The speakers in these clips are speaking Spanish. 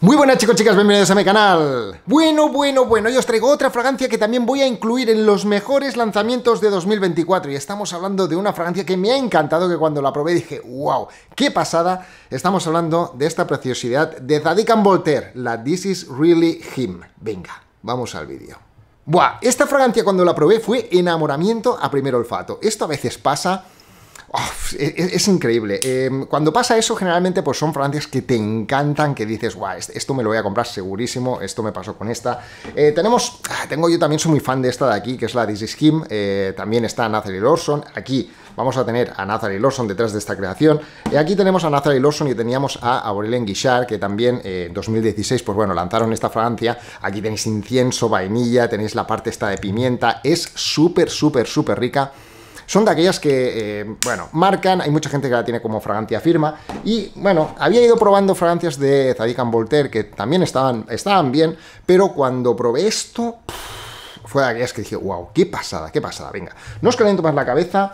Muy buenas chicos, chicas, bienvenidos a mi canal. Bueno, bueno, bueno, hoy os traigo otra fragancia que también voy a incluir en los mejores lanzamientos de 2024 y estamos hablando de una fragancia que me ha encantado que cuando la probé dije, wow, qué pasada. Estamos hablando de esta preciosidad de Zadikan Voltaire, la This is Really Him. Venga, vamos al vídeo. Buah, esta fragancia cuando la probé fue enamoramiento a primer olfato. Esto a veces pasa e, e, es, increíble. Em, cuando pasa eso, generalmente pues son fragancias que te encantan, que dices, guau, esto me lo voy a comprar segurísimo, esto me pasó con esta. Eh, tenemos, ah, tengo yo también, soy muy fan de esta de aquí, que es la This is eh, también está Nathalie Lawson, aquí vamos a tener a Nathalie Lawson detrás de esta creación. Y aquí tenemos a Nathalie Lawson y teníamos a Aurelien Guichard, que también eh, en 2016, pues bueno, lanzaron esta fragancia. Aquí tenéis incienso, vainilla, tenéis la parte esta de pimienta. Es súper, súper, súper rica son de aquellas que, eh, bueno, marcan, hay mucha gente que la tiene como fragancia firma, y bueno, había ido probando fragancias de Zadig Voltaire que también estaban, estaban bien, pero cuando probé esto... fue de aquellas que dije, wow, qué pasada, qué pasada, venga. No os caliento más la cabeza,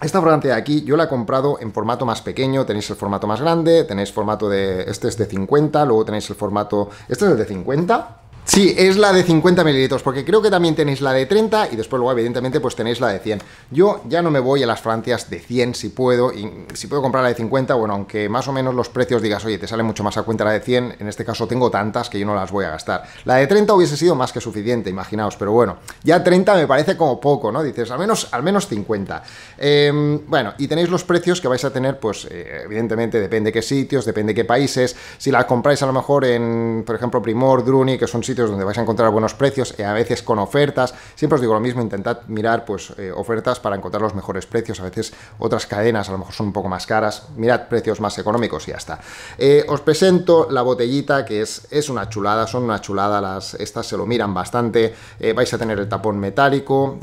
esta fragancia de aquí yo la he comprado en formato más pequeño, tenéis el formato más grande, tenéis formato de... este es de 50, luego tenéis el formato... este es el de 50, Sí, es la de 50 mililitros, porque creo que también tenéis la de 30 y después luego evidentemente pues tenéis la de 100. Yo ya no me voy a las Francias de 100 si puedo, y si puedo comprar la de 50, bueno, aunque más o menos los precios digas, oye, te sale mucho más a cuenta la de 100, en este caso tengo tantas que yo no las voy a gastar. La de 30 hubiese sido más que suficiente, imaginaos, pero bueno, ya 30 me parece como poco, ¿no? Dices, al menos, al menos 50. Em, bueno, y tenéis los precios que vais a tener, pues eh, evidentemente depende qué sitios, depende qué países, si la compráis a lo mejor en, por ejemplo, Primor, Druni, que son sitios donde vais a encontrar buenos precios, y eh, a veces con ofertas. Siempre os digo lo mismo, intentad mirar pues, eh, ofertas para encontrar los mejores precios. A veces otras cadenas a lo mejor son un poco más caras. Mirad precios más económicos y ya está. Eh, os presento la botellita, que es, es una chulada, son una chulada, las, estas se lo miran bastante. vais a tener el tapón metálico,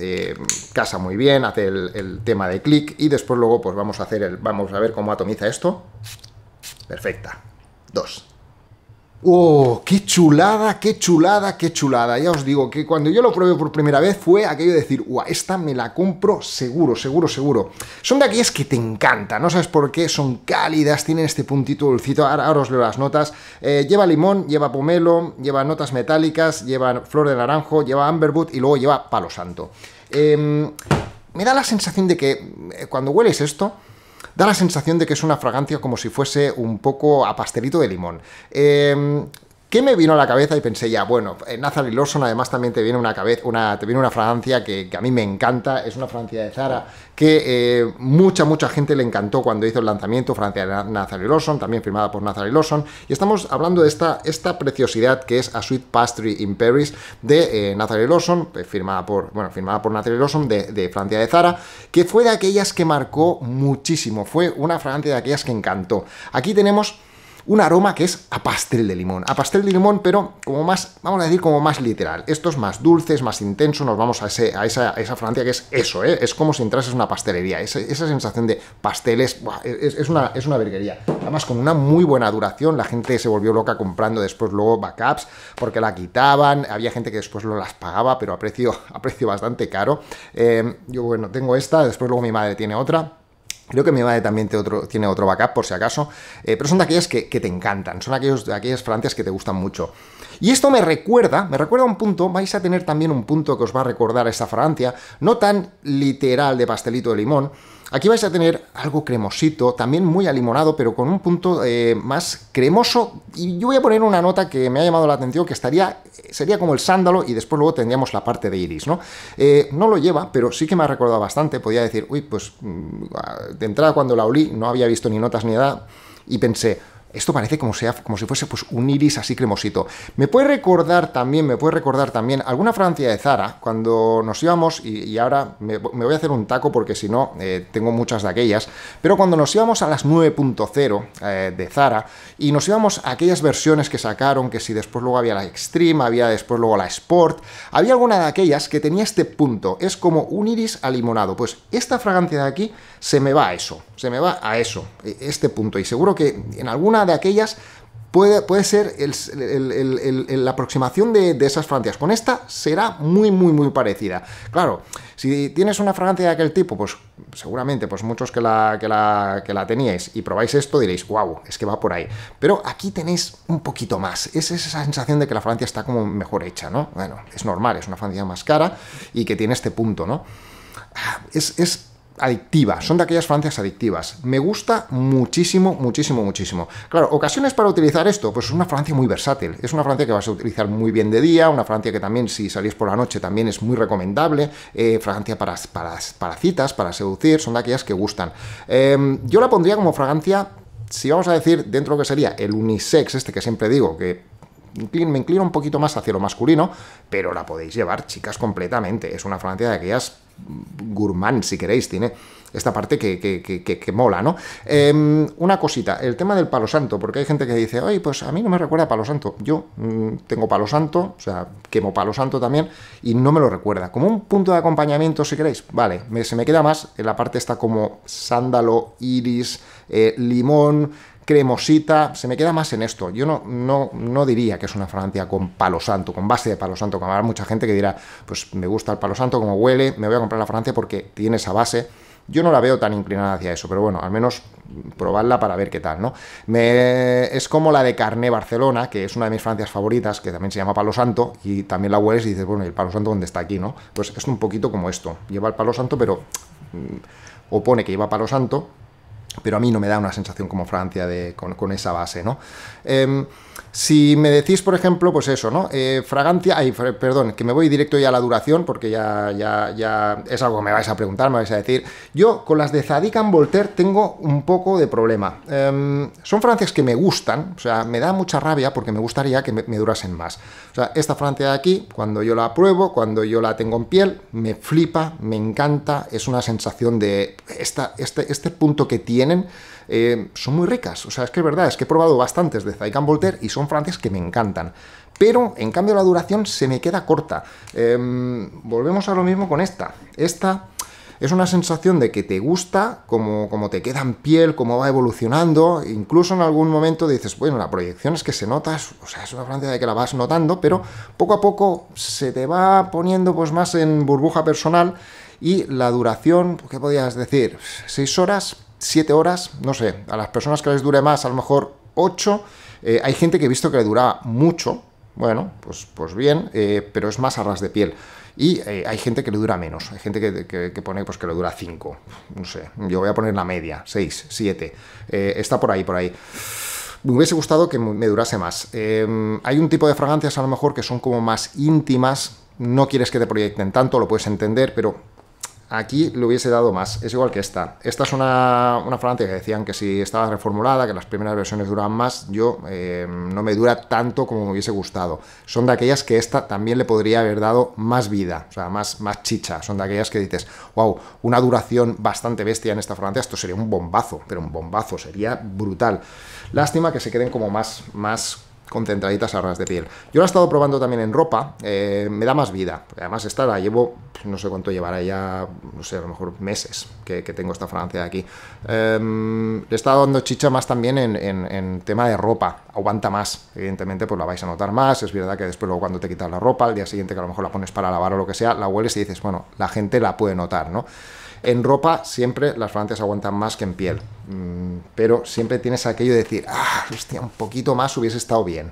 casa muy bien, hace el, tema de clic y después luego pues vamos a hacer el, vamos a ver cómo atomiza esto. Perfecta. Dos. ¡Oh, qué chulada, qué chulada, qué chulada! Ya os digo que cuando yo lo probé por primera vez fue aquello de decir, uh, esta me la compro seguro, seguro, seguro! Son de aquellas que te encantan, no sabes por qué, son cálidas, tienen este puntito dulcito, ahora, os leo las notas. Eh, lleva limón, lleva pomelo, lleva notas metálicas, lleva flor de naranjo, lleva amberwood y luego lleva palo santo. Em, me da la sensación de que eh, cuando hueles esto da la sensación de que es una fragancia como si fuese un poco a pastelito de limón. Em, que me vino a la cabeza y pensé ya, bueno, eh, Nathalie Lawson además también te viene una, cabeza, una, te viene una fragancia que, a mí me encanta, es una fragancia de Zara que eh, mucha, mucha gente le encantó cuando hizo el lanzamiento, Francia de Nathalie Lawson, también firmada por Nathalie Lawson, y estamos hablando de esta, esta preciosidad que es A Sweet Pastry in Paris de eh, Nathalie Lawson, eh, firmada por, bueno, firmada por Nathalie Lawson de, de Francia de Zara, que fue de aquellas que marcó muchísimo, fue una fragancia de aquellas que encantó. Aquí tenemos un aroma que es a pastel de limón. A pastel de limón, pero como más, vamos a decir, como más literal. Esto es más dulce, más intenso, nos vamos a, ese, a, esa, esa, Francia que es eso, ¿eh? Es como si entrases en una pastelería. Esa, esa sensación de pasteles, es, una, es una verguería. Además, con una muy buena duración, la gente se volvió loca comprando después luego backups, porque la quitaban, había gente que después no las pagaba, pero a precio, a precio bastante caro. Eh, yo, bueno, tengo esta, después luego mi madre tiene otra. Creo que mi madre también tiene otro backup por si acaso, eh, pero son de aquellas que, te encantan, son aquellos, de aquellas francias que te gustan mucho. Y esto me recuerda, me recuerda un punto, vais a tener también un punto que os va a recordar esta fragancia, no tan literal de pastelito de limón. Aquí vais a tener algo cremosito, también muy alimonado, pero con un punto eh, más cremoso. Y yo voy a poner una nota que me ha llamado la atención, que estaría, sería como el sándalo y después luego tendríamos la parte de iris, ¿no? Eh, no lo lleva, pero sí que me ha recordado bastante. Podía decir, uy, pues mm, ah, de entrada cuando la olí no había visto ni notas ni nada y pensé, esto parece como, sea, como si fuese pues, un iris así cremosito. Me puede recordar también, me puede recordar también alguna fragancia de Zara, cuando nos íbamos, y, ahora me, voy a hacer un taco porque si no, eh, tengo muchas de aquellas, pero cuando nos íbamos a las 9.0 eh, de Zara, y nos íbamos a aquellas versiones que sacaron, que si después luego había la Extreme, había después luego la Sport, había alguna de aquellas que tenía este punto, es como un iris limonado Pues esta fragancia de aquí se me va a eso, se me va a eso, e, este punto, y seguro que en alguna de aquellas puede, puede ser la aproximación de, esas fragancias. Con esta será muy, muy, muy parecida. Claro, si tienes una fragancia de aquel tipo, pues seguramente, pues muchos que la, que la, teníais y probáis esto diréis, guau es que va por ahí. Pero aquí tenéis un poquito más. Es esa sensación de que la fragancia está como mejor hecha, ¿no? Bueno, es normal, es una fragancia más cara y que tiene este punto, ¿no? Ah, es adictiva, son de aquellas fragancias adictivas. Me gusta muchísimo, muchísimo, muchísimo. Claro, ocasiones para utilizar esto, pues es una fragancia muy versátil. Es una fragancia que vas a utilizar muy bien de día, una fragancia que también si salís por la noche también es muy recomendable, eh, fragancia para, para, para, citas, para seducir, son de aquellas que gustan. Em, yo la pondría como fragancia, si vamos a decir, dentro que sería el unisex, este que siempre digo, que me inclino un poquito más hacia lo masculino, pero la podéis llevar, chicas, completamente. Es una fragancia de aquellas gourmand, si queréis, tiene esta parte que, que, mola, ¿no? Em, una cosita, el tema del palo santo, porque hay gente que dice, hoy pues a mí no me recuerda palo santo. Yo mm, tengo palo santo, o sea, quemo palo santo también, y no me lo recuerda. Como un punto de acompañamiento, si queréis, vale, me, se me queda más en la parte está como sándalo, iris, eh, limón cremosita, se me queda más en esto. Yo no, no, no diría que es una fragancia con palo santo, con base de palo santo, como habrá mucha gente que dirá, pues me gusta el palo santo, como huele, me voy a a la Francia porque tiene esa base. Yo no la veo tan inclinada hacia eso, pero bueno, al menos probarla para ver qué tal, ¿no? Es como la de Carné Barcelona, que es una de mis Francias favoritas, que también se llama Palo Santo, y también la hueles y dices, bueno, ¿y el Palo Santo dónde está aquí, no? Pues es un poquito como esto, lleva el Palo Santo, pero mm, opone que lleva Palo Santo, pero a mí no me da una sensación como Francia de, con, esa base, ¿no? Em, si me decís, por ejemplo, pues eso, ¿no? Eh, fragancia, ay, perdón, que me voy directo ya a la duración, porque ya, ya, ya es algo que me vais a preguntar, me vais a decir. Yo con las de Zadican Voltaire tengo un poco de problema. Em, son francias que me gustan, o sea, me da mucha rabia porque me gustaría que me, durasen más. O sea, esta francia de aquí, cuando yo la pruebo, cuando yo la tengo en piel, me flipa, me encanta, es una sensación de este, este punto que tienen eh, son muy ricas. O sea, es que es verdad, es que he probado bastantes de Zaycan Voltaire y son francias que me encantan. Pero, en cambio, la duración se me queda corta. Em, volvemos a lo mismo con esta. Esta es una sensación de que te gusta, como, como te queda en piel, cómo va evolucionando. Incluso en algún momento dices, bueno, la proyección es que se nota, o sea, es una Francia de que la vas notando, pero poco a poco se te va poniendo pues, más en burbuja personal y la duración, ¿qué podías decir? 6 horas, 7 horas, no sé, a las personas que les dure más, a lo mejor 8. Eh, hay gente que he visto que le dura mucho, bueno, pues, pues bien, eh, pero es más a ras de piel. Y eh, hay gente que le dura menos, hay gente que, que, pone pues, que le dura 5, no sé, yo voy a poner la media, 6, 7, está por ahí, por ahí. Me hubiese gustado que me durase más. hay un tipo de fragancias a lo mejor que son como más íntimas, no quieres que te proyecten tanto, lo puedes entender, pero Aquí le hubiese dado más, es igual que esta. Esta es una, una que decían que si estaba reformulada, que las primeras versiones duraban más, yo eh, no me dura tanto como me hubiese gustado. Son de aquellas que esta también le podría haber dado más vida, o sea, más, más chicha. Son de aquellas que dices, wow, una duración bastante bestia en esta fragancia, esto sería un bombazo, pero un bombazo, sería brutal. Lástima que se queden como más, más concentraditas a ras de piel. Yo la he estado probando también en ropa, eh, me da más vida. Además, esta la llevo, pues, no sé cuánto llevará ya, no sé, a lo mejor meses que, tengo esta fragancia de aquí. Em, le he estado dando chicha más también en, en, tema de ropa, aguanta más. Evidentemente, pues la vais a notar más. Es verdad que después, luego cuando te quitas la ropa, al día siguiente que a lo mejor la pones para lavar o lo que sea, la hueles y dices, bueno, la gente la puede notar, ¿no? En ropa siempre las plantas aguantan más que en piel, mm, pero siempre tienes aquello de decir, ah, hostia, un poquito más hubiese estado bien.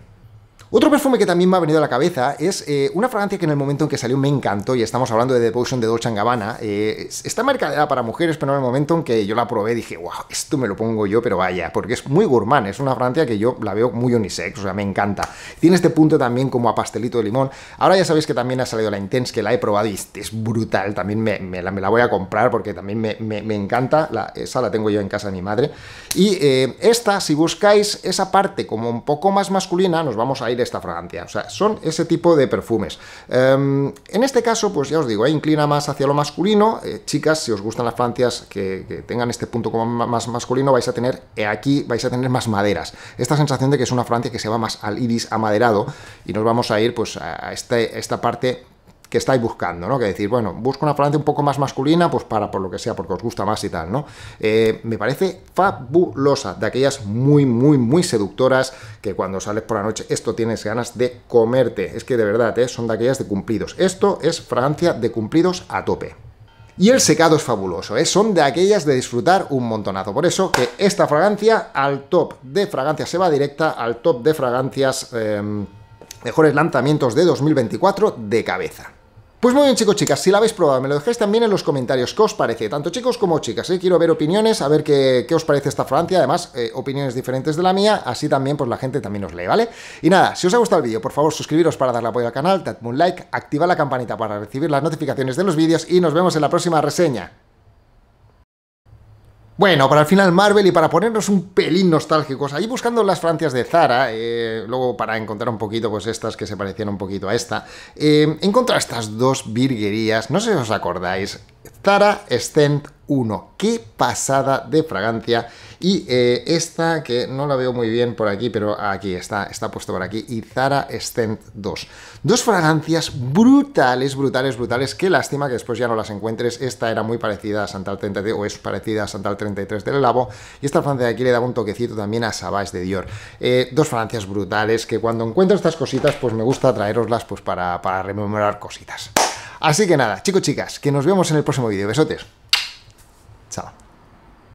Otro perfume que también me ha venido a la cabeza es eh, una fragancia que en el momento en que salió me encantó, y estamos hablando de The Potion de Dolce Gabbana. Eh, está mercadeada para mujeres, pero en el momento en que yo la probé dije, wow, esto me lo pongo yo, pero vaya, porque es muy gourmand, es una fragancia que yo la veo muy unisex, o sea, me encanta. Tiene este punto también como a pastelito de limón. Ahora ya sabéis que también ha salido la Intense, que la he probado y es brutal, también me, la, voy a comprar porque también me, encanta, esa la tengo yo en casa de mi madre. Y eh, esta, si buscáis esa parte como un poco más masculina, nos vamos a ir esta fragancia. O sea, son ese tipo de perfumes. Em, en este caso, pues ya os digo, inclina más hacia lo masculino. Eh, chicas, si os gustan las fragancias que, tengan este punto como más masculino, vais a tener eh, aquí, vais a tener más maderas. Esta sensación de que es una fragancia que se va más al iris amaderado y nos vamos a ir pues a, este, esta parte que estáis buscando, ¿no? Que decís, bueno, busco una fragancia un poco más masculina, pues para por lo que sea, porque os gusta más y tal, ¿no? Eh, me parece fabulosa, de aquellas muy, muy, muy seductoras, que cuando sales por la noche esto tienes ganas de comerte. Es que de verdad, ¿eh? son de aquellas de cumplidos. Esto es fragancia de cumplidos a tope. Y el secado es fabuloso, ¿eh? son de aquellas de disfrutar un montonazo. Por eso que esta fragancia al top de fragancias se va directa al top de fragancias em, mejores lanzamientos de 2024 de cabeza. Pues muy bien chicos, chicas, si la habéis probado, me lo dejáis también en los comentarios, ¿qué os parece? Tanto chicos como chicas, ¿eh? quiero ver opiniones, a ver qué, os parece esta Francia, además, eh, opiniones diferentes de la mía, así también pues la gente también os lee, ¿vale? Y nada, si os ha gustado el vídeo, por favor suscribiros para darle apoyo al canal, dadme un like, activa la campanita para recibir las notificaciones de los vídeos y nos vemos en la próxima reseña. Bueno, para el final Marvel y para ponernos un pelín nostálgicos, ahí buscando las Francias de Zara, eh, luego para encontrar un poquito pues estas que se parecían un poquito a esta, eh, encontré estas dos virguerías, no sé si os acordáis, Zara Stent uno, Qué pasada de fragancia. Y eh, esta que no la veo muy bien por aquí, pero aquí está, está puesto por aquí. Y Zara Stent 2. Dos fragancias brutales, brutales, brutales. Qué lástima que después ya no las encuentres. Esta era muy parecida a Santal 33, o es parecida a Santal 33 del Labo. Y esta fragancia de aquí le daba un toquecito también a Savage de Dior. Eh, dos fragancias brutales que cuando encuentro estas cositas, pues me gusta traeroslas pues, para, para rememorar cositas. Así que nada, chicos, chicas, que nos vemos en el próximo vídeo. Besotes. tá?